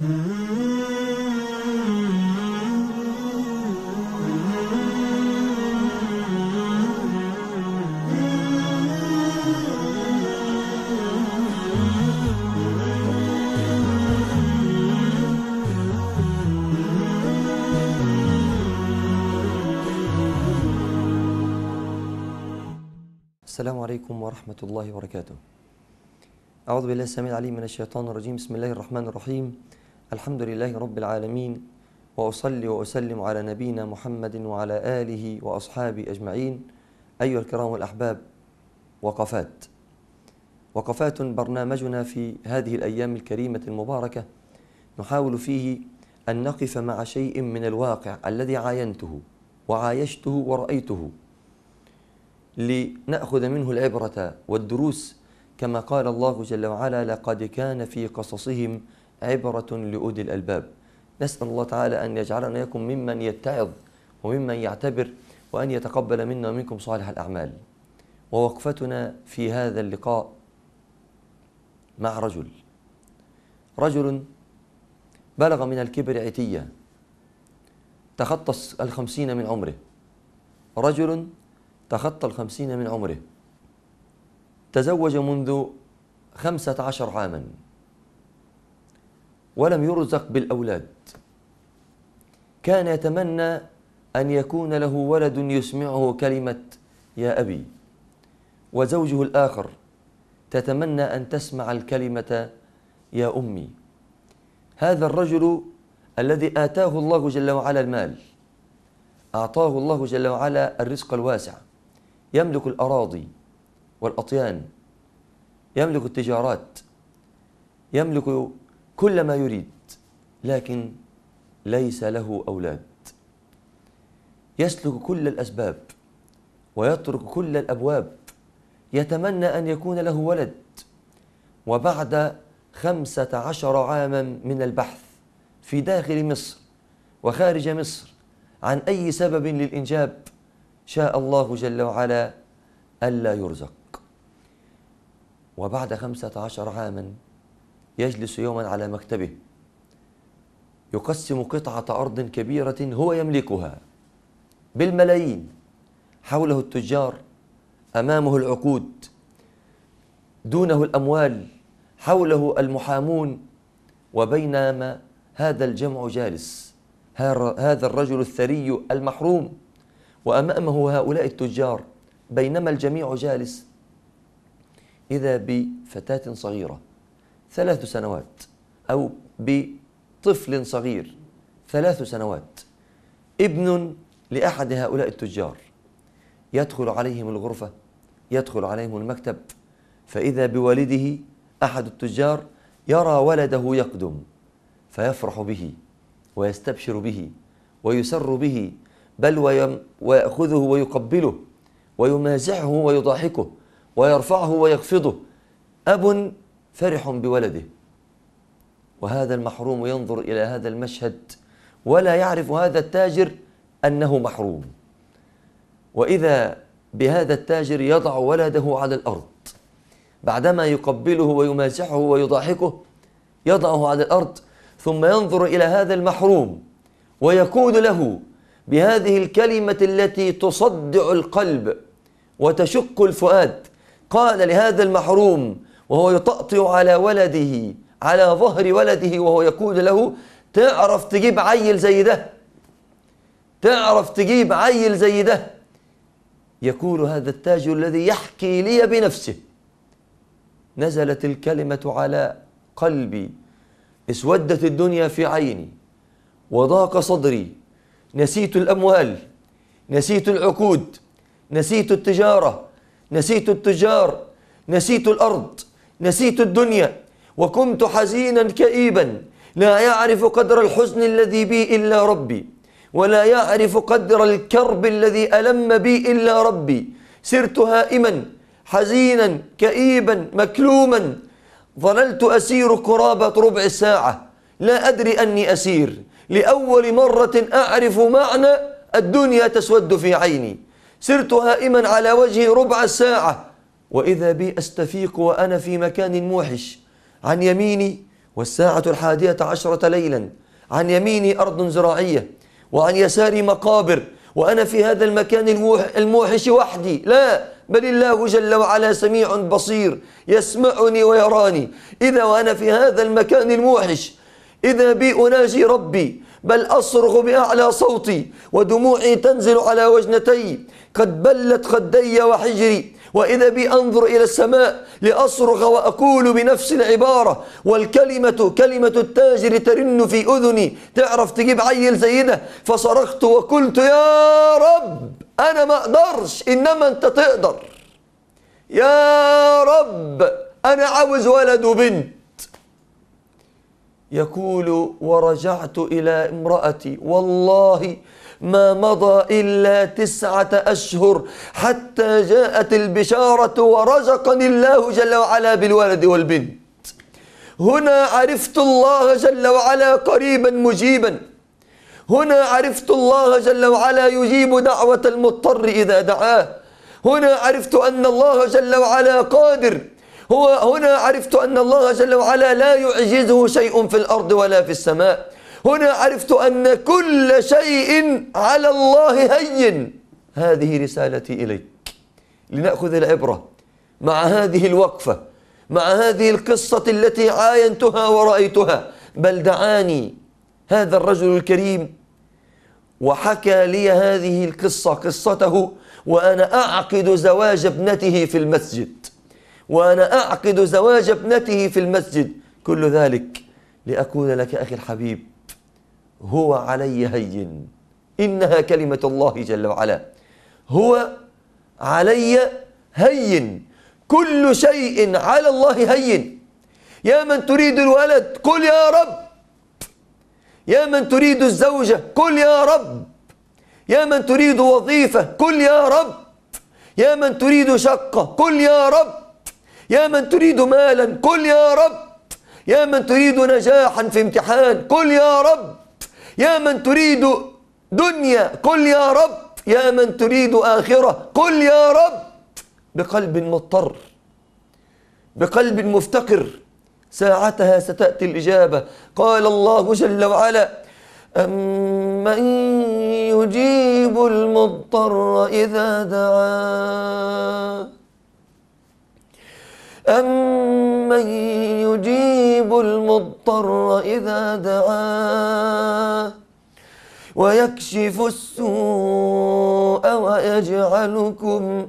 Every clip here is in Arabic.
السلام عليكم ورحمة الله وبركاته أعوذ بالله السميع العليم من الشيطان الرجيم بسم الله الرحمن الرحيم الحمد لله رب العالمين وأصلي وأسلم على نبينا محمد وعلى آله وأصحابه أجمعين أيها الكرام والأحباب وقفات وقفات برنامجنا في هذه الأيام الكريمة المباركة نحاول فيه أن نقف مع شيء من الواقع الذي عاينته وعايشته ورأيته لنأخذ منه العبرة والدروس كما قال الله جل وعلا لقد كان في قصصهم عبرة لأولي الألباب نسأل الله تعالى أن يجعلنا يكون ممن يتعظ وممن يعتبر وأن يتقبل منا ومنكم صالح الأعمال ووقفتنا في هذا اللقاء مع رجل رجل بلغ من الكبر عتية تخطى الخمسين من عمره رجل تخطى الخمسين من عمره تزوج منذ خمسة عشر عاماً ولم يرزق بالأولاد كان يتمنى أن يكون له ولد يسمعه كلمة يا أبي وزوجه الآخر تتمنى أن تسمع الكلمة يا أمي هذا الرجل الذي آتاه الله جل وعلا المال أعطاه الله جل وعلا الرزق الواسع يملك الأراضي والأطيان يملك التجارات يملك كل ما يريد لكن ليس له أولاد يسلك كل الأسباب ويترك كل الأبواب يتمنى أن يكون له ولد وبعد خمسة عشر عاما من البحث في داخل مصر وخارج مصر عن أي سبب للإنجاب شاء الله جل وعلا ألا يرزق وبعد خمسة عشر عاما يجلس يوما على مكتبه يقسم قطعة أرض كبيرة هو يملكها بالملايين حوله التجار أمامه العقود دونه الأموال حوله المحامون وبينما هذا الجمع جالس هذا الرجل الثري المحروم وأمامه هؤلاء التجار بينما الجميع جالس إذا بفتاة صغيرة ثلاث سنوات أو بطفل صغير ثلاث سنوات ابن لأحد هؤلاء التجار يدخل عليهم الغرفة يدخل عليهم المكتب فإذا بوالده أحد التجار يرى ولده يقدم فيفرح به ويستبشر به ويسر به بل ويأخذه ويقبله ويمازحه ويضاحكه ويرفعه ويخفضه أب فرح بولده وهذا المحروم ينظر إلى هذا المشهد ولا يعرف هذا التاجر أنه محروم وإذا بهذا التاجر يضع ولده على الأرض بعدما يقبله ويمازحه ويضاحكه يضعه على الأرض ثم ينظر إلى هذا المحروم ويقول له بهذه الكلمة التي تصدع القلب وتشق الفؤاد قال لهذا المحروم وهو يطأطئ على ولده على ظهر ولده وهو يقول له تعرف تجيب عيل زي ده تعرف تجيب عيل زي ده يقول هذا التاجر الذي يحكي لي بنفسه نزلت الكلمة على قلبي اسودت الدنيا في عيني وضاق صدري نسيت الأموال نسيت العقود نسيت التجارة نسيت التجار نسيت الأرض نسيت الدنيا وكنت حزينا كئيبا لا يعرف قدر الحزن الذي بي إلا ربي ولا يعرف قدر الكرب الذي ألم بي إلا ربي سرت هائما حزينا كئيبا مكلوما ظللت أسير قرابة ربع ساعة لا أدري أني أسير لأول مرة أعرف معنى الدنيا تسود في عيني سرت هائما على وجهي ربع ساعة وإذا بي أستفيق وأنا في مكان موحش عن يميني والساعة الحادية عشرة ليلا عن يميني أرض زراعية وعن يساري مقابر وأنا في هذا المكان الموحش وحدي لا بل الله جل وعلا سميع بصير يسمعني ويراني إذا وأنا في هذا المكان الموحش إذا بي أناجي ربي بل أصرخ بأعلى صوتي ودموعي تنزل على وجنتي قد بلت خدي وحجري وإذا بي أنظر إلى السماء لأصرخ وأقول بنفس العبارة والكلمة كلمة التاجر ترن في أذني تعرف تجيب عيل زي ده فصرخت وقلت يا رب أنا ما أقدرش إنما أنت تقدر يا رب أنا عاوز ولد وبنت يقول ورجعت إلى امرأتي والله ما مضى إلا تسعة أشهر حتى جاءت البشارة ورزقني الله جل وعلا بالولد والبنت هنا عرفت الله جل وعلا قريبا مجيبا هنا عرفت الله جل وعلا يجيب دعوة المضطر إذا دعاه هنا عرفت أن الله جل وعلا قادر هو هنا عرفت أن الله جل وعلا لا يعجزه شيء في الأرض ولا في السماء هنا عرفت أن كل شيء على الله هين هذه رسالتي إليك لنأخذ العبرة مع هذه الوقفة مع هذه القصة التي عاينتها ورأيتها بل دعاني هذا الرجل الكريم وحكى لي هذه القصة قصته وأنا أعقد زواج ابنته في المسجد وأنا أعقد زواج ابنته في المسجد كل ذلك لأكون لك أخي الحبيب هو علي هين إنها كلمة الله جل وعلا هو علي هين كل شيء على الله هين يا من تريد الولد قل يا رب يا من تريد الزوجة قل يا رب يا من تريد وظيفة قل يا رب يا من تريد شقة قل يا رب يا من تريد مالا قل يا رب يا من تريد نجاحا في امتحان قل يا رب يا من تريد دنيا قل يا رب يا من تريد آخرة قل يا رب بقلب مضطر بقلب مفتقر ساعتها ستأتي الإجابة قال الله جل وعلا أمن يجيب المضطر إذا دعاه أمن يجيب المضطر المضطر إذا دعاه ويكشف السوء ويجعلكم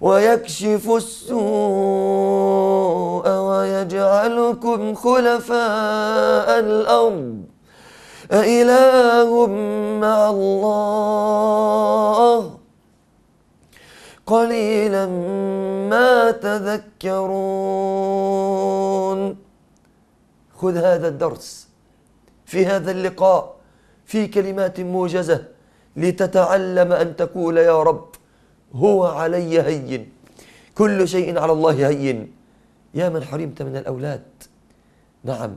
ويكشف السوء ويجعلكم خلفاء الأرض أإله مع الله قليلا ما تذكرون خذ هذا الدرس في هذا اللقاء في كلمات موجزة لتتعلم أن تقول يا رب هو علي هين كل شيء على الله هين يا من حرمت من الأولاد نعم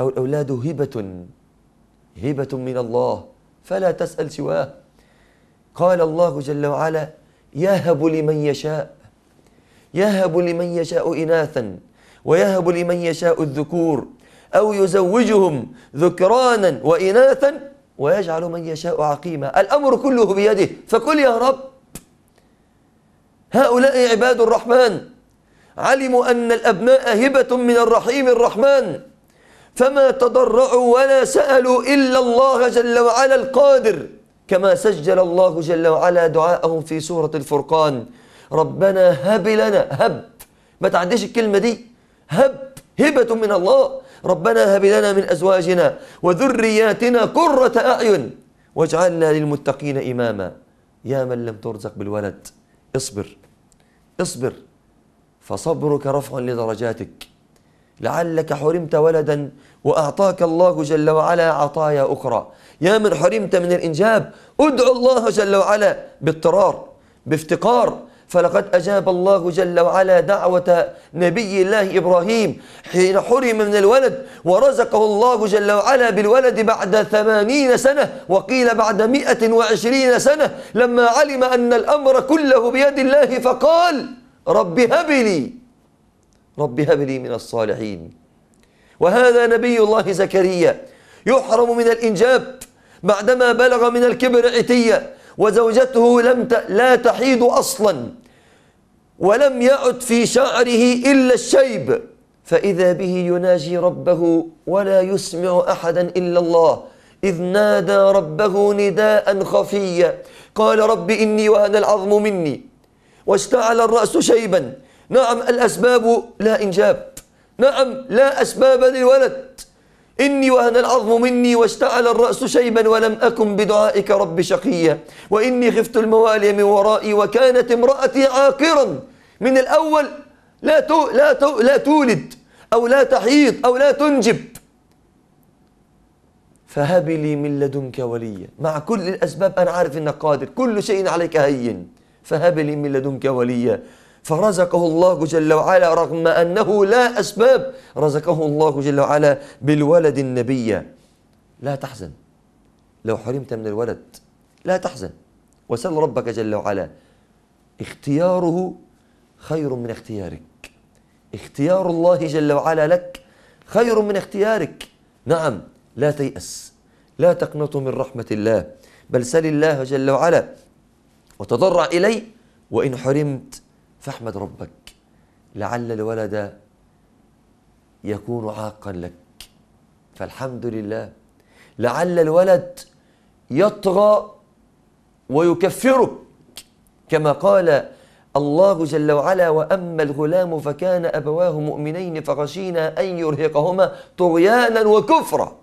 أو الأولاد هبة هبة من الله فلا تسأل سواه قال الله جل وعلا يهب لمن يشاء يهب لمن يشاء إناثا ويهب لمن يشاء الذكور أو يزوجهم ذكرانا وإناثا ويجعل من يشاء عقيما الأمر كله بيده فقل يا رب هؤلاء عباد الرحمن علموا أن الأبناء هبة من الرحيم الرحمن فما تضرعوا ولا سألوا إلا الله جل وعلا القادر كما سجل الله جل وعلا دعاءهم في سورة الفرقان ربنا هب لنا هب ما تعديش الكلمة دي هب هبة من الله ربنا هب لنا من أزواجنا وذرياتنا قرة أعين واجعلنا للمتقين إماما يا من لم ترزق بالولد اصبر اصبر فصبرك رفع لدرجاتك لعلك حرمت ولدا وأعطاك الله جل وعلا عطايا أخرى يا من حرمت من الإنجاب ادعو الله جل وعلا باضطرار بافتقار فلقد أجاب الله جل وعلا دعوة نبي الله إبراهيم حين حرم من الولد ورزقه الله جل وعلا بالولد بعد ثمانين سنة وقيل بعد مئة وعشرين سنة لما علم أن الأمر كله بيد الله فقال رب هب لي رب هب لي من الصالحين وهذا نبي الله زكريا يحرم من الإنجاب بعدما بلغ من الكبر عتية وزوجته لم ت... لا تحيض أصلا ولم يعد في شعره إلا الشيب فإذا به يناجي ربه ولا يسمع أحدا إلا الله إذ نادى ربه نداء خفيا قال رب إني وهن العظم مني واشتعل الرأس شيبا نعم الأسباب لا إنجاب نعم لا أسباب للولد إني وهن العظم مني واشتعل الرأس شيبا ولم أكن بدعائك رب شقيا وإني خفت الموالي من ورائي وكانت امرأتي عاقرا من الأول لا تو لا تو لا تولد أو لا تحيض أو لا تنجب فهب لي من لدنك وليا مع كل الأسباب أنا عارف إنك قادر كل شيء عليك هين فهب لي من لدنك وليا فرزقه الله جل وعلا رغم أنه لا أسباب رزقه الله جل وعلا بالولد النبي لا تحزن لو حرمت من الولد لا تحزن وسل ربك جل وعلا اختياره خير من اختيارك اختيار الله جل وعلا لك خير من اختيارك نعم لا تيأس لا تقنط من رحمة الله بل سل الله جل وعلا وتضرع إليه وإن حرمت فاحمد ربك لعل الولد يكون عاقا لك فالحمد لله لعل الولد يطغى ويكفرك كما قال الله جل وعلا واما الغلام فكان ابواه مؤمنين فخشينا ان يرهقهما طغيانا وكفرا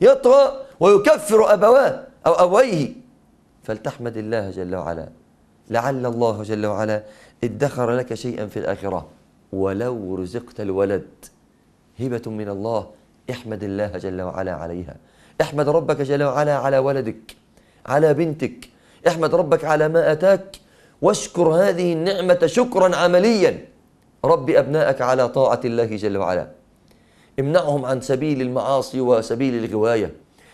يطغى ويكفر ابواه او ابويه فلتحمد الله جل وعلا لعل الله جل وعلا ادخر لك شيئا في الآخرة ولو رزقت الولد هبة من الله احمد الله جل وعلا عليها احمد ربك جل وعلا على ولدك على بنتك احمد ربك على ما أتاك واشكر هذه النعمة شكرا عمليا رب أبنائك على طاعة الله جل وعلا امنعهم عن سبيل المعاصي وسبيل الغواية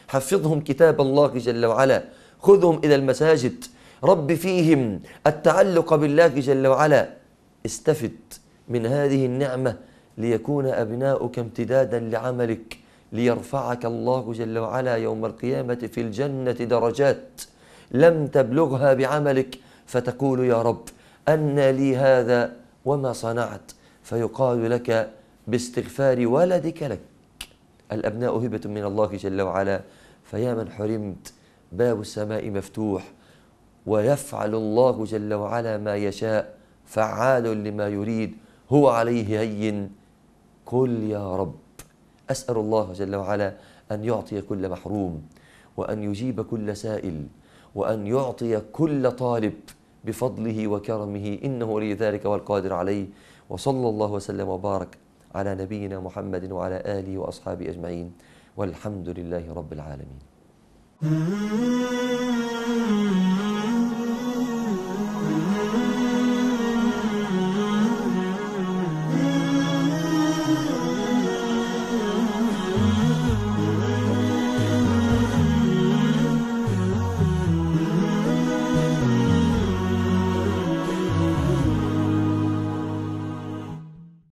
حفظهم كتاب الله جل وعلا خذهم إلى المساجد رب فيهم التعلق بالله جل وعلا استفد من هذه النعمة ليكون أبناؤك امتدادا لعملك ليرفعك الله جل وعلا يوم القيامة في الجنة درجات لم تبلغها بعملك فتقول يا رب أن لي هذا وما صنعت فيقال لك باستغفار ولدك لك الأبناء هبة من الله جل وعلا فيا من حرمت باب السماء مفتوح ويفعل الله جل وعلا ما يشاء فعال لما يريد هو عليه هين قل يا رب أسأل الله جل وعلا أن يعطي كل محروم وأن يجيب كل سائل وأن يعطي كل طالب بفضله وكرمه إنه ولي ذلك والقادر عليه وصلى الله وسلم وبارك على نبينا محمد وعلى آله وأصحابه أجمعين والحمد لله رب العالمين